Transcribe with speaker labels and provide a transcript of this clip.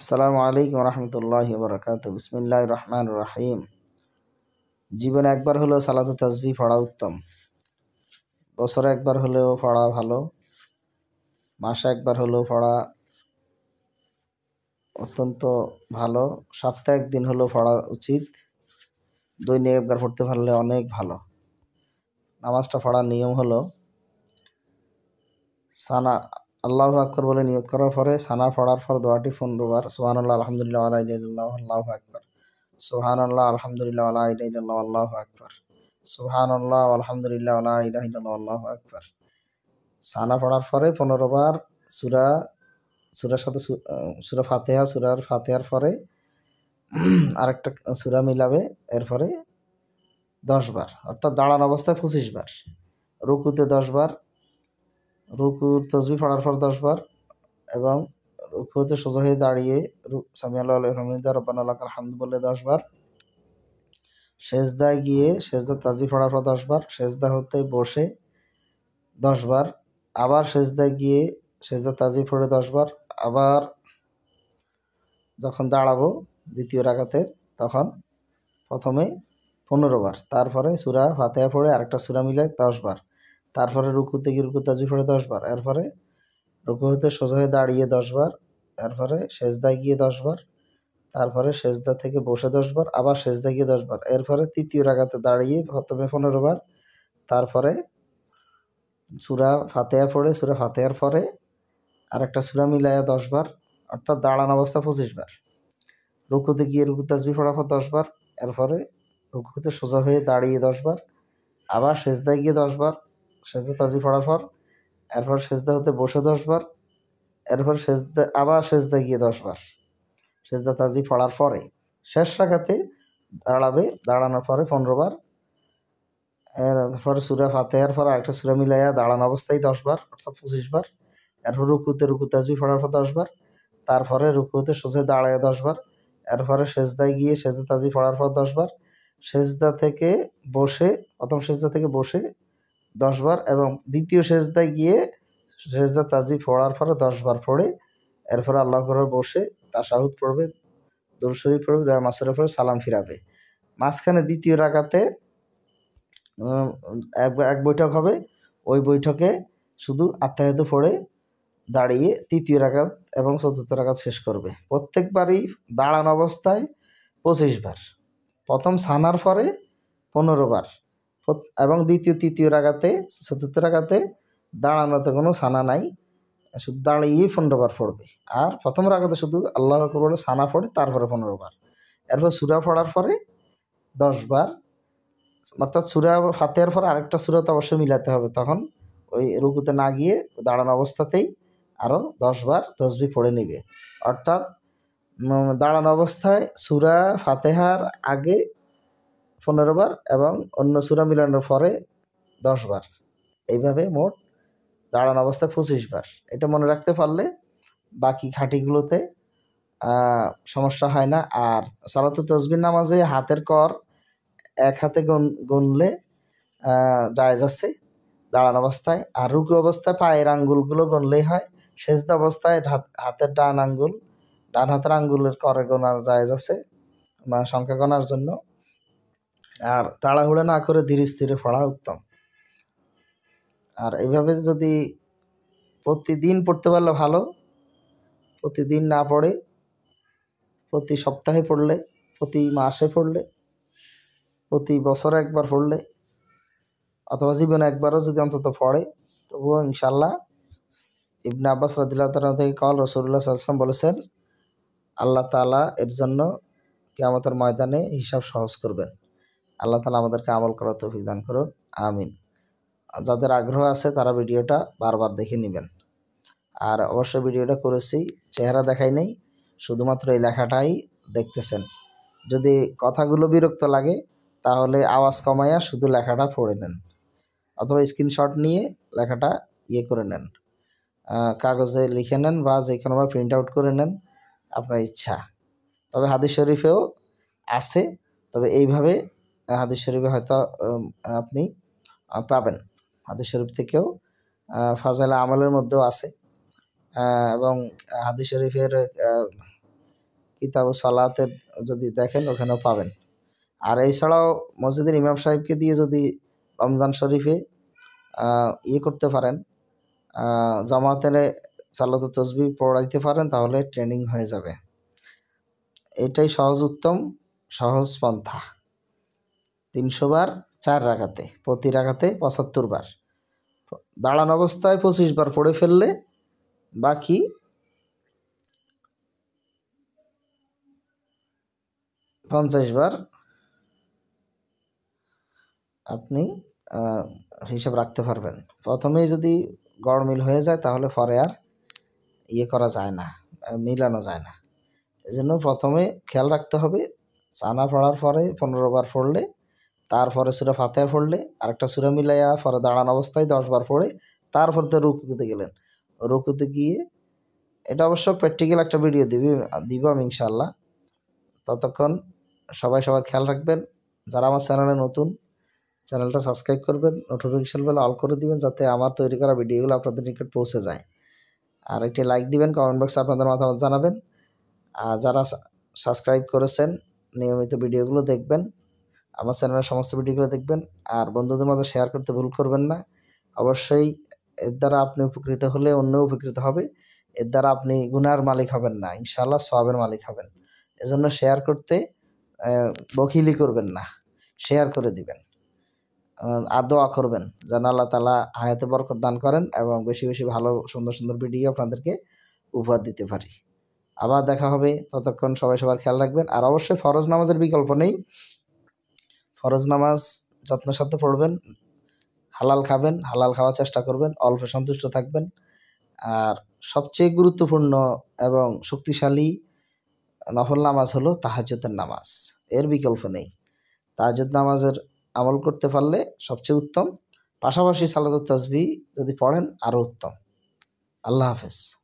Speaker 1: আসসালামু আলাইকুম রহমতুল্লাহ বরকাত বিসমিল্লাহ রহমান রাহিম জীবনে একবার হলেও সালাত তাজবি পড়া উত্তম বছরে একবার হলেও পড়া ভালো মাসে একবার হলেও পড়া অত্যন্ত ভালো সপ্তাহে একদিন হলেও পড়া উচিত দৈনিক একবার পড়তে পারলে অনেক ভালো নামাজটা পড়ার নিয়ম হলো সানা আল্লাহ আকবর বলে নিয়োগ করার পরে সানা পড়ার পর দোয়াটি পনেরোবার সোহান আল্লাহ আলহামদুলিল্লাহ আল্লাহ আল্লাহ আকবর সোহান আল্লাহ আলহামদুলিল্লাহ আল্লাহ আল্লাহ আকবর সোহান আল্লাহ আলহামদুলিল্লাহ আল্লাহ আল্লাহ আকবর সানা পড়ার পরে পনেরোবার সুরা সুরার সাথে সুরা ফাতেহা সুরার ফাতেহার পরে আরেকটা সুরা মিলাবে এরপরে দশবার অর্থাৎ দাঁড়ান অবস্থায় পঁচিশ বার রুকুতে দশবার রুকুর তসবি পড়ার পর দশবার এবং রুকুতে সোজা হয়ে দাঁড়িয়ে সামি আল্লাহ আলহামদা রব্বান আল্লাহ হামদ বলে দশবার সেজদায় গিয়ে সেজদা তাজি পড়ার পর দশবার সেজদা হতে বসে দশবার আবার সেজদায় গিয়ে সেজদা তাজি ফোড়ে দশবার আবার যখন দাঁড়াবো দ্বিতীয় রাগাতে তখন প্রথমে পনেরো বার তারপরে সুরা ফাতেহা ফোড়ে আরেকটা সুরা মিলে দশবার তারপরে রুকু থেকে রুকু তাজবি পড়ে দশবার এরপরে রুকু হতে সোজা হয়ে দাঁড়িয়ে দশবার এরপরে সেজদায় গিয়ে দশবার তারপরে সেজদা থেকে বসে দশবার আবার সেজদা গিয়ে দশবার এরপরে তৃতীয় রাগাতে দাঁড়িয়ে প্রথমে পনেরো বার তারপরে চূড়া ফাতেয়া পড়ে চূড়া ফাতেয়ার পরে আর একটা চূড়া মিলায়া দশবার অর্থাৎ দাঁড়ান অবস্থা পঁচিশ বার রুকুতে গিয়ে রুকু তাজবি পড়ার পর দশবার এরপরে রুকুতে সোজা হয়ে দাঁড়িয়ে দশবার আবার সেজদায় গিয়ে দশবার সেজদা তাজবি পড়ার পর এরপর সেজদা হতে বসে দশবার এরপর সেজদা আবার সেজদা গিয়ে দশবার সেজদা তাজবি পড়ার পরে শেষ রাখাতে দাঁড়াবে দাঁড়ানোর পরে পনেরোবার এরপরে সুরা ফাতেহার পর একটা সুরা মিলাইয়া দাঁড়ানো অবস্থায় দশবার অর্থাৎ পঁচিশবার এরপর রুকুতে রুকু তাজবি পড়ার পর দশবার তারপরে রুকুতে সোজে দাঁড়ায় দশবার এরপরে সেজদায় গিয়ে সেজদা তাজি পড়ার পর দশবার সেজদা থেকে বসে প্রথম সেজদা থেকে বসে দশবার এবং দ্বিতীয় সেজদায় গিয়ে সেজদা তাজবি পড়ার পরে দশবার পড়ে এরপরে আল্লাহ করে বসে তার তাশাহুদ পড়বে দুরশরী পড়বে দয়া মাসের পরে সালাম ফিরাবে মাঝখানে দ্বিতীয় রাখাতে এক বৈঠক হবে ওই বৈঠকে শুধু আত্মাহিত পড়ে দাঁড়িয়ে তৃতীয় রাখাত এবং চতুর্থ রাখাত শেষ করবে প্রত্যেকবারই দাঁড়ান অবস্থায় পঁচিশ বার প্রথম সানার পরে পনেরো বার এবং দ্বিতীয় তৃতীয় রাগাতে চতুর্থ রাগাতে দাঁড়ানোতে কোনো সানা নাই শুধু দাঁড়িয়েই পনেরোবার পড়বে আর প্রথম রাগাতে শুধু আল্লাহ আকবর সানা পড়ে তারপরে পনেরোবার এরপর সুরা পড়ার পরে দশবার অর্থাৎ সুরা ফাতেহার পরে আরেকটা সুরা তো অবশ্যই মিলাতে হবে তখন ওই রুকুতে না গিয়ে দাঁড়ানো অবস্থাতেই আরও দশবার তসবি পড়ে নেবে অর্থাৎ দাঁড়ানো অবস্থায় সুরা ফাতেহার আগে পনেরো বার এবং অন্য সুরা মিলানোর পরে দশ বার এইভাবে মোট দাঁড়ানো অবস্থায় পঁচিশ বার এটা মনে রাখতে পারলে বাকি ঘাঁটিগুলোতে সমস্যা হয় না আর সালাত তসবির নামাজে হাতের কর এক হাতে গুনলে যায় যাচ্ছে দাঁড়ান অবস্থায় আর রুকু অবস্থায় পায়ের আঙ্গুলগুলো গুনলেই হয় শেষ অবস্থায় হাতের ডান আঙ্গুল ডান হাতের আঙ্গুলের করে গোনার যায় যাচ্ছে সংখ্যা গোনার জন্য আর তাড়াহুড়া না করে ধীরে স্থিরে পড়া উত্তম আর এইভাবে যদি প্রতিদিন পড়তে পারলে ভালো প্রতিদিন না পড়ে প্রতি সপ্তাহে পড়লে প্রতি মাসে পড়লে প্রতি বছরে একবার পড়লে অথবা জীবনে একবারও যদি অন্তত পড়ে তবুও ইনশাল্লাহ ইবনা আব্বাস রাদিল্লাহ থেকে কল রসুল্লাহ সাল্লাম বলেছেন আল্লাহ তালা এর জন্য কেমতের ময়দানে হিসাব সহজ করবেন আল্লাহ তালা আমাদেরকে আমল করার তৌফিক দান করুন আমিন যাদের আগ্রহ আছে তারা ভিডিওটা বারবার দেখে নেবেন আর অবশ্যই ভিডিওটা করেছি চেহারা দেখাই নেই শুধুমাত্র এই লেখাটাই দেখতেছেন যদি কথাগুলো বিরক্ত লাগে তাহলে আওয়াজ কমাইয়া শুধু লেখাটা পড়ে নেন অথবা স্ক্রিনশট নিয়ে লেখাটা ইয়ে করে নেন কাগজে লিখে নেন বা যে কোনোভাবে প্রিন্ট আউট করে নেন আপনার ইচ্ছা তবে হাদিস শরীফেও আছে তবে এইভাবে হাদিস শরীফে হয়তো আপনি পাবেন হাদিস শরীফ থেকেও ফাজাল আমলের মধ্যেও আছে এবং হাদিস শরীফের কিতাব সালাতে যদি দেখেন ওখানেও পাবেন আর এছাড়াও মসজিদের ইমাম সাহেবকে দিয়ে যদি রমজান শরীফে ইয়ে করতে পারেন জামাতের চালাতে তসবি পড়াইতে পারেন তাহলে ট্রেনিং হয়ে যাবে এটাই সহজ উত্তম সহজ পন্থা তিনশো বার চার রাখাতে প্রতি রাখাতে পঁচাত্তর বার দাঁড়ান অবস্থায় পঁচিশ বার পড়ে ফেললে বাকি পঞ্চাশ বার আপনি হিসাব রাখতে পারবেন প্রথমে যদি গড় মিল হয়ে যায় তাহলে পরে আর ইয়ে করা যায় না মিলানো যায় না এজন্য প্রথমে খেয়াল রাখতে হবে চানা পড়ার পরে পনেরো বার পড়লে তারপরে সুরা ফাতেহা পড়লে আরেকটা সুরা মিলাইয়া পরে দাঁড়ান অবস্থায় দশবার পড়ে তারপরে তো রুকুতে গেলেন রুকুতে গিয়ে এটা অবশ্য প্র্যাকটিক্যাল একটা ভিডিও দিবি দিব আমি ইনশাল্লাহ ততক্ষণ সবাই সবার খেয়াল রাখবেন যারা আমার চ্যানেলে নতুন চ্যানেলটা সাবস্ক্রাইব করবেন নোটিফিকেশান বেল অল করে দিবেন যাতে আমার তৈরি করা ভিডিওগুলো আপনাদের নিকট পৌঁছে যায় আর একটি লাইক দিবেন কমেন্ট বক্সে আপনাদের মতামত জানাবেন আর যারা সাবস্ক্রাইব করেছেন নিয়মিত ভিডিওগুলো দেখবেন আমার চ্যানেলের সমস্ত ভিডিওগুলো দেখবেন আর বন্ধুদের মধ্যে শেয়ার করতে ভুল করবেন না অবশ্যই এর দ্বারা আপনি উপকৃত হলে অন্য উপকৃত হবে এর দ্বারা আপনি গুনার মালিক হবেন না ইনশাল্লাহ সবের মালিক হবেন এজন্য শেয়ার করতে বকিলি করবেন না শেয়ার করে দিবেন আর দোয়া করবেন যেন আল্লাহ তালা হায়াতে বরকত দান করেন এবং বেশি বেশি ভালো সুন্দর সুন্দর ভিডিও আপনাদেরকে উপহার দিতে পারি আবার দেখা হবে ততক্ষণ সবাই সবার খেয়াল রাখবেন আর অবশ্যই ফরজ নামাজের বিকল্প নেই ফরজ নামাজ যত্ন সাথে পড়বেন হালাল খাবেন হালাল খাওয়ার চেষ্টা করবেন অল্প সন্তুষ্ট থাকবেন আর সবচেয়ে গুরুত্বপূর্ণ এবং শক্তিশালী নফল নামাজ হলো তাহাজুদের নামাজ এর বিকল্প নেই তাহাজুদ নামাজের আমল করতে পারলে সবচেয়ে উত্তম পাশাপাশি সালাদ তাজবি যদি পড়েন আরও উত্তম আল্লাহ হাফেজ